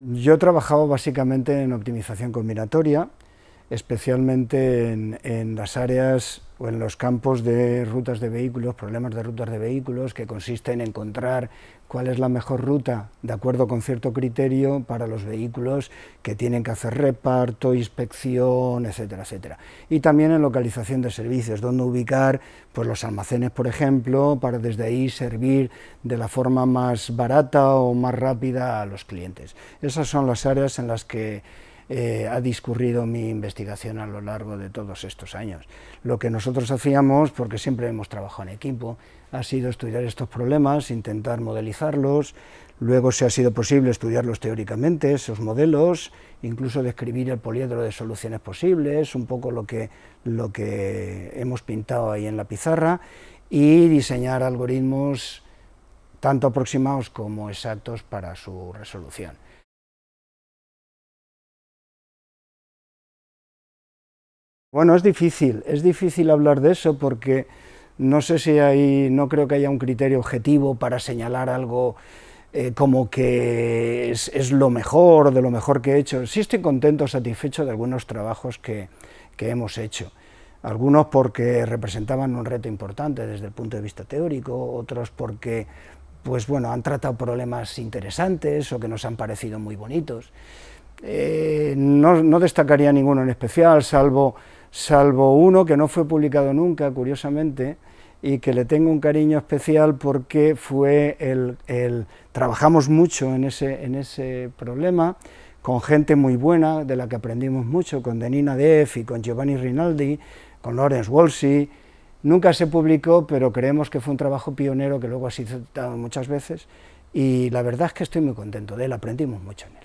Yo he trabajado básicamente en optimización combinatoria, especialmente en, las áreas o en los campos de rutas de vehículos, problemas de rutas de vehículos, que consiste en encontrar cuál es la mejor ruta de acuerdo con cierto criterio para los vehículos que tienen que hacer reparto, inspección, etcétera, etcétera. Y también en localización de servicios, donde ubicar pues, los almacenes, por ejemplo, para desde ahí servir de la forma más barata o más rápida a los clientes. Esas son las áreas en las que eh, ha discurrido mi investigación a lo largo de todos estos años. Lo que nosotros hacíamos, porque siempre hemos trabajado en equipo, ha sido estudiar estos problemas, intentar modelizarlos, luego se ha sido posible estudiarlos teóricamente, esos modelos, incluso describir el poliedro de soluciones posibles, un poco lo que, lo que hemos pintado ahí en la pizarra, y diseñar algoritmos tanto aproximados como exactos para su resolución. Bueno, es difícil, es difícil hablar de eso porque no sé si hay, no creo que haya un criterio objetivo para señalar algo eh, como que es, lo mejor, de lo mejor que he hecho. Sí estoy contento, satisfecho de algunos trabajos que, hemos hecho. Algunos porque representaban un reto importante desde el punto de vista teórico, otros porque pues bueno, han tratado problemas interesantes o que nos han parecido muy bonitos. Eh, no destacaría ninguno en especial, salvo salvo uno que no fue publicado nunca, curiosamente, y que le tengo un cariño especial porque fue el, trabajamos mucho en ese, en ese problema con gente muy buena de la que aprendimos mucho, con Denina Def y con Giovanni Rinaldi, con Lawrence Wolsey. Nunca se publicó, pero creemos que fue un trabajo pionero que luego ha sido citado muchas veces y la verdad es que estoy muy contento de él, aprendimos mucho en él.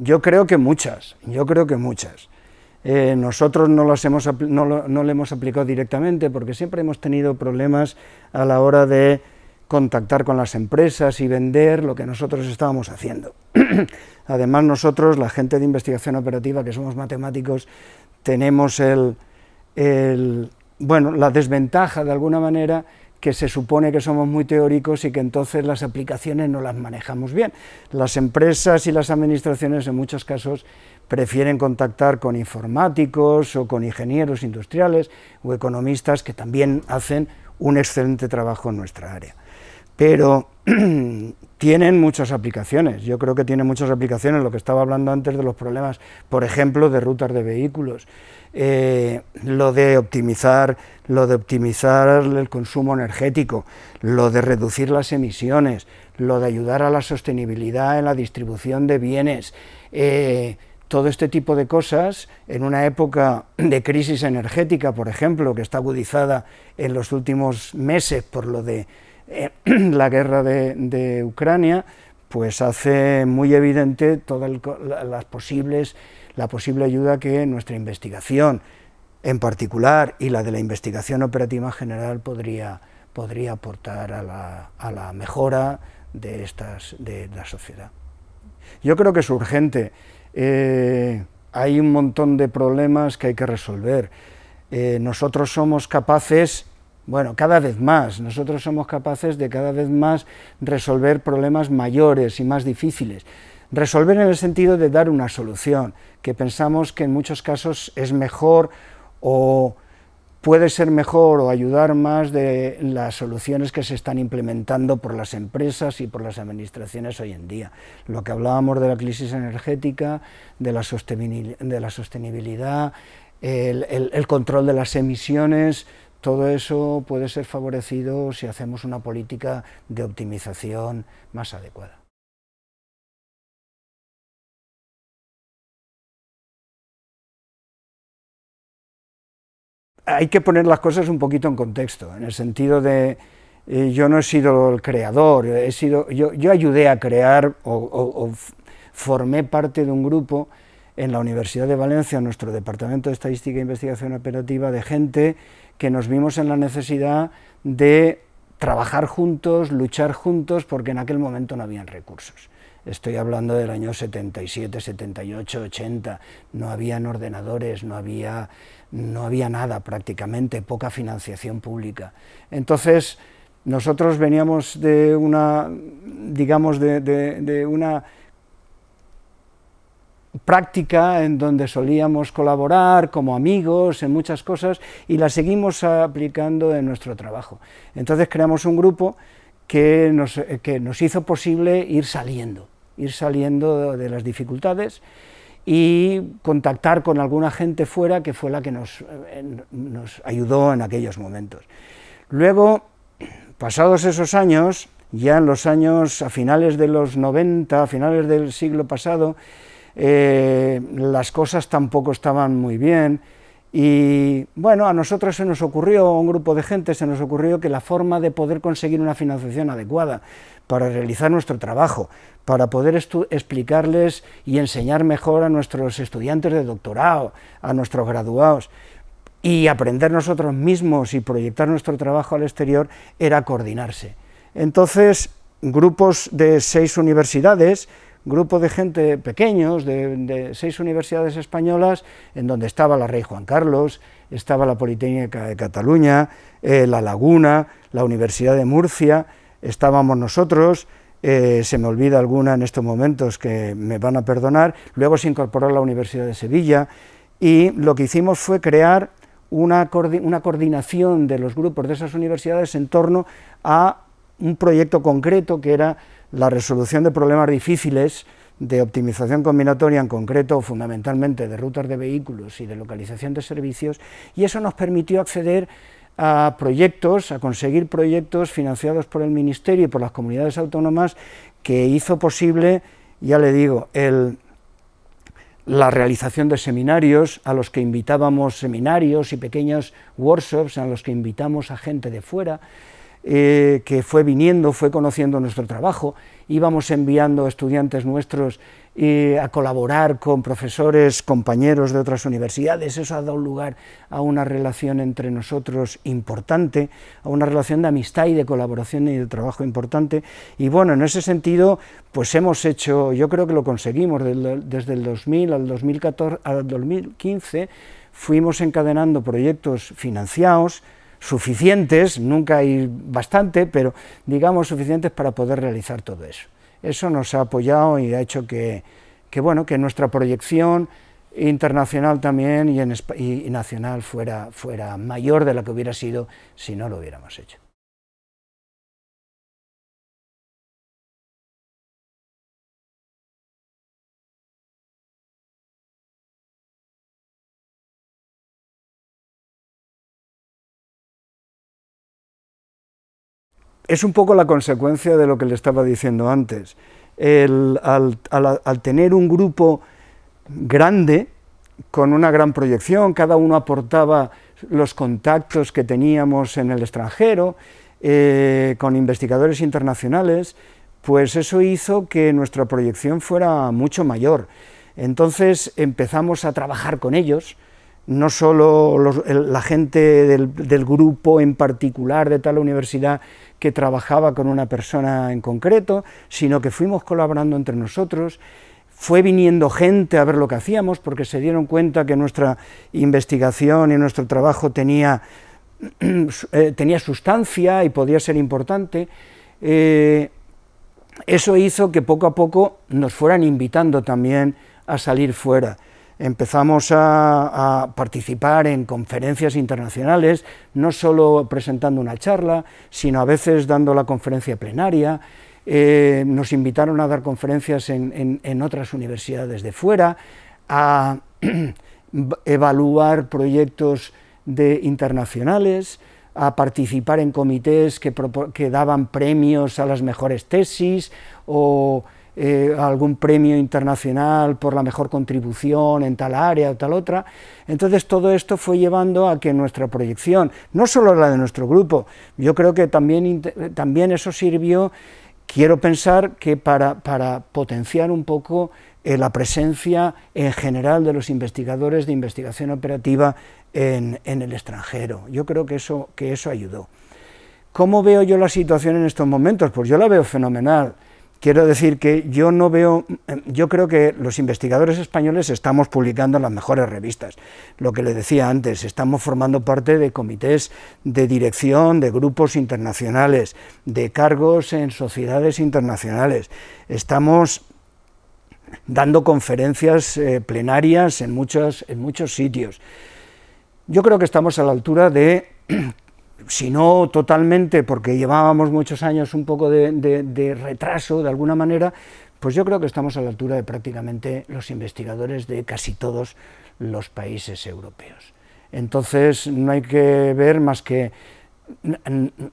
Yo creo que muchas, yo creo que muchas. Eh, nosotros no, las hemos, no, no le hemos aplicado directamente porque siempre hemos tenido problemas a la hora de contactar con las empresas y vender lo que nosotros estábamos haciendo. Además nosotros, la gente de investigación operativa, que somos matemáticos, tenemos el, el, bueno, la desventaja de alguna manera que se supone que somos muy teóricos y que entonces las aplicaciones no las manejamos bien. Las empresas y las administraciones en muchos casos prefieren contactar con informáticos o con ingenieros industriales o economistas que también hacen un excelente trabajo en nuestra área. Pero eh, tienen muchas aplicaciones. Yo creo que tiene muchas aplicaciones, lo que estaba hablando antes de los problemas, por ejemplo, de rutas de vehículos, eh, lo de optimizar, lo de optimizar el consumo energético, lo de reducir las emisiones, lo de ayudar a la sostenibilidad en la distribución de bienes. Eh, todo este tipo de cosas en una época de crisis energética, por ejemplo, que está agudizada en los últimos meses por lo de la guerra de, Ucrania, pues hace muy evidente todas las posibles, la posible ayuda que nuestra investigación en particular y la de la investigación operativa general podría, podría aportar a la, mejora de, estas, de la sociedad. Yo creo que es urgente. Eh, hay un montón de problemas que hay que resolver. Eh, nosotros somos capaces bueno, cada vez más, nosotros somos capaces de cada vez más resolver problemas mayores y más difíciles. Resolver en el sentido de dar una solución, que pensamos que en muchos casos es mejor o puede ser mejor o ayudar más de las soluciones que se están implementando por las empresas y por las administraciones hoy en día. Lo que hablábamos de la crisis energética, de la, sostenibilidad, el, control de las emisiones, todo eso puede ser favorecido si hacemos una política de optimización más adecuada. Hay que poner las cosas un poquito en contexto, en el sentido de eh, yo no he sido el creador, he sido, yo, ayudé a crear o, o formé parte de un grupo en la Universidad de Valencia, en nuestro Departamento de Estadística e Investigación Operativa, de gente que nos vimos en la necesidad de trabajar juntos, luchar juntos, porque en aquel momento no habían recursos. Estoy hablando del año 77, 78, 80. No habían ordenadores, no había, no había nada prácticamente, poca financiación pública. Entonces, nosotros veníamos de una, digamos, de una práctica en donde solíamos colaborar como amigos en muchas cosas y la seguimos aplicando en nuestro trabajo. Entonces creamos un grupo que nos, eh, hizo posible ir saliendo, ir saliendo de las dificultades y contactar con alguna gente fuera que fue la que nos, eh, nos ayudó en aquellos momentos. Luego, pasados esos años, ya en los años a finales de los 90, a finales del siglo pasado, eh, las cosas tampoco estaban muy bien. Y bueno, a nosotros se nos ocurrió, a un grupo de gente se nos ocurrió que la forma de poder conseguir una financiación adecuada para realizar nuestro trabajo, para poder explicarles y enseñar mejor a nuestros estudiantes de doctorado, a nuestros graduados, y aprender nosotros mismos y proyectar nuestro trabajo al exterior, era coordinarse. Entonces, grupos de seis universidades, grupo de gente pequeños, de, seis universidades españolas, en donde estaba la Rey Juan Carlos, estaba la Politécnica de Cataluña, eh, La Laguna, la Universidad de Murcia, estábamos nosotros, eh, se me olvida alguna en estos momentos que me van a perdonar, luego se incorporó la Universidad de Sevilla y lo que hicimos fue crear una, coordinación de los grupos de esas universidades en torno a un proyecto concreto que era la resolución de problemas difíciles de optimización combinatoria, en concreto fundamentalmente de rutas de vehículos y de localización de servicios, y eso nos permitió acceder a proyectos, a conseguir proyectos financiados por el Ministerio y por las comunidades autónomas que hizo posible, ya le digo, el, la realización de seminarios a los que invitábamos seminarios y pequeños workshops a los que invitamos a gente de fuera. Eh, que fue viniendo, fue conociendo nuestro trabajo, íbamos enviando estudiantes nuestros eh, a colaborar con profesores, compañeros de otras universidades, eso ha dado lugar a una relación entre nosotros importante, a una relación de amistad y de colaboración y de trabajo importante, y bueno, en ese sentido, pues hemos hecho, yo creo que lo conseguimos desde el 2000 al, 2014, al 2015, fuimos encadenando proyectos financiados, suficientes, nunca hay bastante, pero digamos suficientes para poder realizar todo eso. Eso nos ha apoyado y ha hecho que, bueno, que nuestra proyección internacional también y, en, nacional fuera, fuera mayor de la que hubiera sido si no lo hubiéramos hecho. es un poco la consecuencia de lo que le estaba diciendo antes. al, tener un grupo grande, con una gran proyección, cada uno aportaba los contactos que teníamos en el extranjero, eh, con investigadores internacionales, pues eso hizo que nuestra proyección fuera mucho mayor. Entonces empezamos a trabajar con ellos, no solo la gente del, grupo en particular de tal universidad, que trabajaba con una persona en concreto, sino que fuimos colaborando entre nosotros. Fue viniendo gente a ver lo que hacíamos porque se dieron cuenta que nuestra investigación y nuestro trabajo tenía, eh, sustancia y podía ser importante. Eh, eso hizo que poco a poco nos fueran invitando también a salir fuera empezamos a, participar en conferencias internacionales, no solo presentando una charla, sino a veces dando la conferencia plenaria. Eh, nos invitaron a dar conferencias en, otras universidades de fuera, a evaluar proyectos de internacionales, a participar en comités que, que daban premios a las mejores tesis o eh, algún premio internacional por la mejor contribución en tal área o tal otra. Entonces todo esto fue llevando a que nuestra proyección, no solo la de nuestro grupo, yo creo que también, también eso sirvió, quiero pensar que para, potenciar un poco eh, la presencia en general de los investigadores de investigación operativa en, el extranjero. Yo creo que eso, que eso ayudó. ¿Cómo veo yo la situación en estos momentos? Pues yo la veo fenomenal. Quiero decir que yo no veo, mm, yo creo que los investigadores españoles estamos publicando en las mejores revistas. Lo que le decía antes, estamos formando parte de comités de dirección, de grupos internacionales, de cargos en sociedades internacionales. Estamos dando conferencias eh, plenarias en muchos, en muchos sitios. Yo creo que estamos a la altura de si no totalmente, porque llevábamos muchos años un poco de, retraso de alguna manera, pues yo creo que estamos a la altura de prácticamente los investigadores de casi todos los países europeos. Entonces no hay que ver más que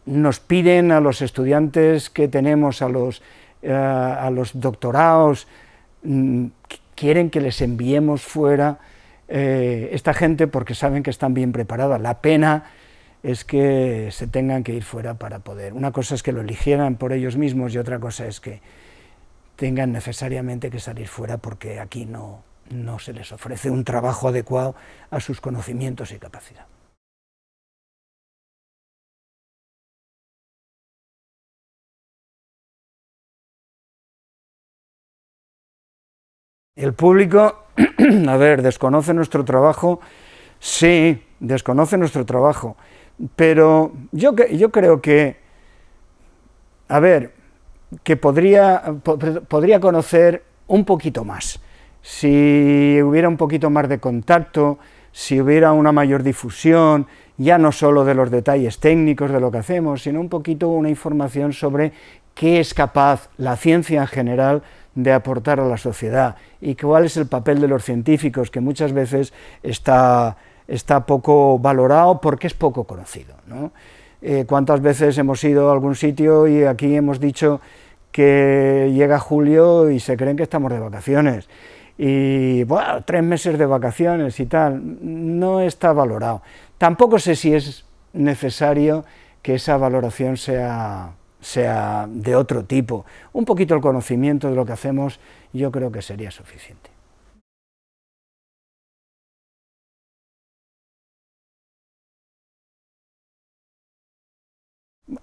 nos piden a los estudiantes que tenemos, a los, eh, doctorados, quieren que les enviemos fuera eh, esta gente porque saben que están bien preparados. La pena es que se tengan que ir fuera para poder. Una cosa es que lo eligieran por ellos mismos y otra cosa es que tengan necesariamente que salir fuera porque aquí no, no se les ofrece un trabajo adecuado a sus conocimientos y capacidad. El público, a ver, desconoce nuestro trabajo. Sí, desconoce nuestro trabajo. Pero yo, yo creo que, a ver, que podría, podría conocer un poquito más. Si hubiera un poquito más de contacto, si hubiera una mayor difusión, ya no solo de los detalles técnicos de lo que hacemos, sino un poquito una información sobre qué es capaz la ciencia en general de aportar a la sociedad y cuál es el papel de los científicos, que muchas veces está está poco valorado porque es poco conocido. ¿no? Eh, ¿Cuántas veces hemos ido a algún sitio y aquí hemos dicho que llega julio y se creen que estamos de vacaciones? Y tres meses de vacaciones y tal, no está valorado. Tampoco sé si es necesario que esa valoración sea, sea de otro tipo. Un poquito el conocimiento de lo que hacemos yo creo que sería suficiente.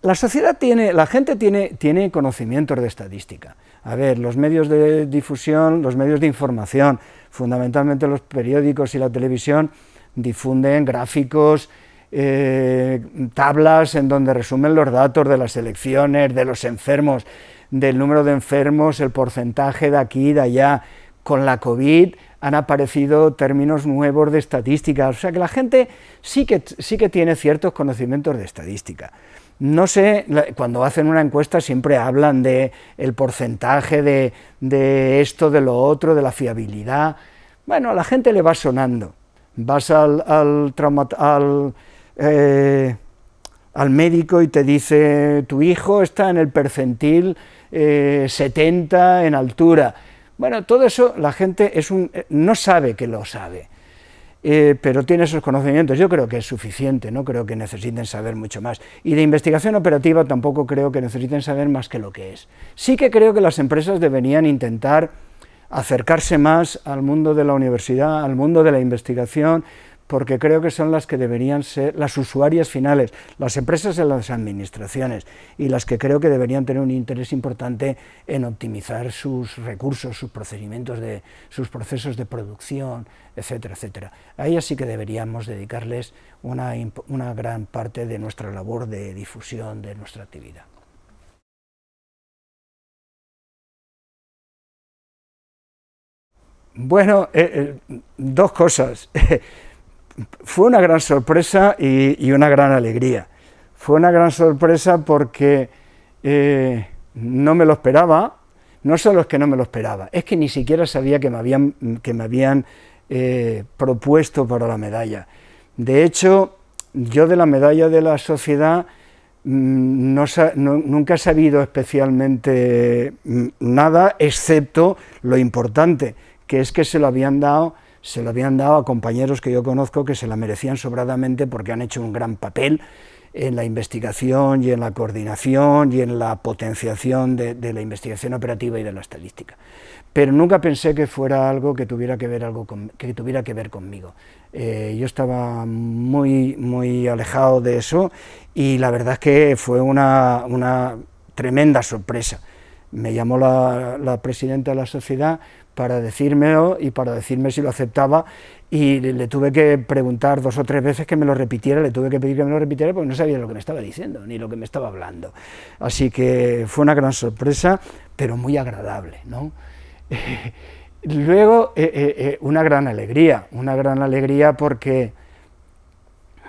La sociedad tiene, la gente tiene, conocimientos de estadística. A ver, los medios de difusión, los medios de información, fundamentalmente los periódicos y la televisión, difunden gráficos, eh, tablas en donde resumen los datos de las elecciones, de los enfermos, del número de enfermos, el porcentaje de aquí y de allá. Con la COVID han aparecido términos nuevos de estadística, o sea que la gente sí que, sí que tiene ciertos conocimientos de estadística. No sé, cuando hacen una encuesta siempre hablan de el porcentaje de, esto, de lo otro, de la fiabilidad. Bueno, a la gente le va sonando. Vas al, al, eh, médico y te dice, tu hijo está en el percentil 70 eh, en altura bueno, todo eso la gente es un, eh, no sabe que lo sabe, eh, pero tiene esos conocimientos. Yo creo que es suficiente, no creo que necesiten saber mucho más. Y de investigación operativa tampoco creo que necesiten saber más que lo que es. Sí que creo que las empresas deberían intentar acercarse más al mundo de la universidad, al mundo de la investigación, porque creo que son las que deberían ser las usuarias finales, las empresas y las administraciones, y las que creo que deberían tener un interés importante en optimizar sus recursos, sus procedimientos, de, sus procesos de producción, etcétera, etcétera. A ellas sí que deberíamos dedicarles una, gran parte de nuestra labor de difusión de nuestra actividad. Bueno, eh, eh, dos cosas. fue una gran sorpresa y, una gran alegría. Fue una gran sorpresa porque eh, no me lo esperaba, no solo es que no me lo esperaba, es que ni siquiera sabía que me habían, eh, propuesto para la medalla. De hecho, yo de la medalla de la sociedad mm, nunca he sabido especialmente mm, nada, excepto lo importante, que es que se lo habían dado se lo habían dado a compañeros que yo conozco que se la merecían sobradamente porque han hecho un gran papel en la investigación y en la coordinación y en la potenciación de, la investigación operativa y de la estadística. Pero nunca pensé que fuera algo que tuviera que ver, algo que tuviera que ver conmigo. Eh, yo estaba muy, muy alejado de eso y la verdad es que fue una tremenda sorpresa me llamó la, presidenta de la sociedad para decírmelo y para decirme si lo aceptaba y le, tuve que preguntar dos o tres veces que me lo repitiera, le tuve que pedir que me lo repitiera porque no sabía lo que me estaba diciendo ni lo que me estaba hablando. Así que fue una gran sorpresa, pero muy agradable. Luego, eh, eh, eh, una gran alegría, una gran alegría porque,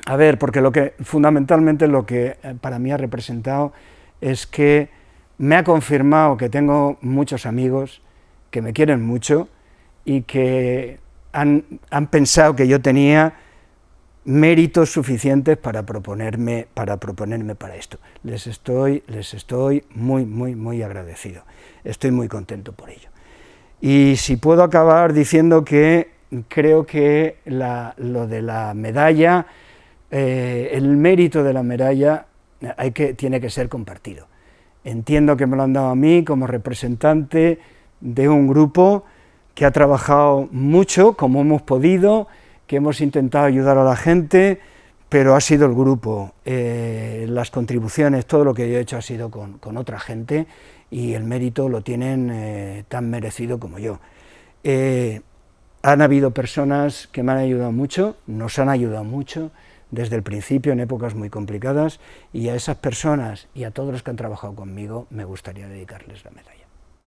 a ver, porque lo que fundamentalmente lo que para mí ha representado es que me ha confirmado que tengo muchos amigos que me quieren mucho y que han, pensado que yo tenía méritos suficientes para proponerme, para proponerme para esto. Les estoy, les estoy muy, muy, muy agradecido. Estoy muy contento por ello. Y si puedo acabar diciendo que creo que lo de la medalla, eh, el mérito de la medalla hay que, tiene que ser compartido entiendo que me lo han dado a mí como representante de un grupo que ha trabajado mucho, como hemos podido, que hemos intentado ayudar a la gente, pero ha sido el grupo, eh, las contribuciones, todo lo que yo he hecho ha sido con, otra gente y el mérito lo tienen eh, tan merecido como yo. Eh, han habido personas que me han ayudado mucho, nos han ayudado mucho, desde el principio en épocas muy complicadas y a esas personas y a todos los que han trabajado conmigo me gustaría dedicarles la medalla.